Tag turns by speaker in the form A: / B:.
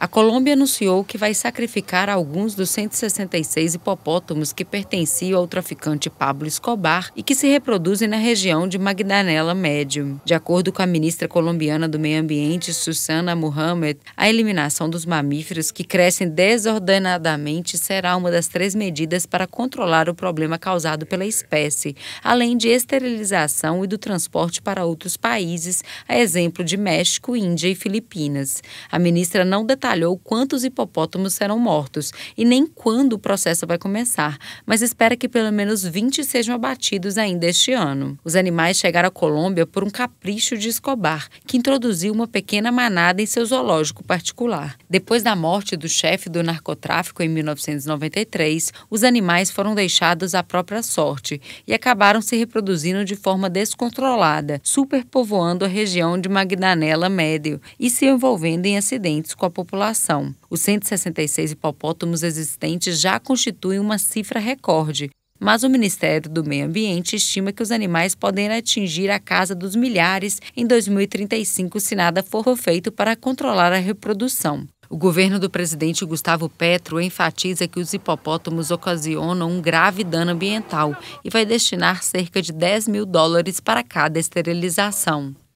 A: A Colômbia anunciou que vai sacrificar alguns dos 166 hipopótamos que pertenciam ao traficante Pablo Escobar e que se reproduzem na região de Magdanela Médio. De acordo com a ministra colombiana do Meio Ambiente, Susana Mohamed, a eliminação dos mamíferos que crescem desordenadamente será uma das três medidas para controlar o problema causado pela espécie, além de esterilização e do transporte para outros países, a exemplo de México, Índia e Filipinas. A ministra não detalhou detalhou quantos hipopótamos serão mortos e nem quando o processo vai começar, mas espera que pelo menos 20 sejam abatidos ainda este ano. Os animais chegaram à Colômbia por um capricho de Escobar, que introduziu uma pequena manada em seu zoológico particular. Depois da morte do chefe do narcotráfico em 1993, os animais foram deixados à própria sorte e acabaram se reproduzindo de forma descontrolada, superpovoando a região de Magdanela Médio e se envolvendo em acidentes com a população população. Os 166 hipopótamos existentes já constituem uma cifra recorde, mas o Ministério do Meio Ambiente estima que os animais podem atingir a casa dos milhares em 2035 se nada for feito para controlar a reprodução. O governo do presidente Gustavo Petro enfatiza que os hipopótamos ocasionam um grave dano ambiental e vai destinar cerca de 10 mil dólares para cada esterilização.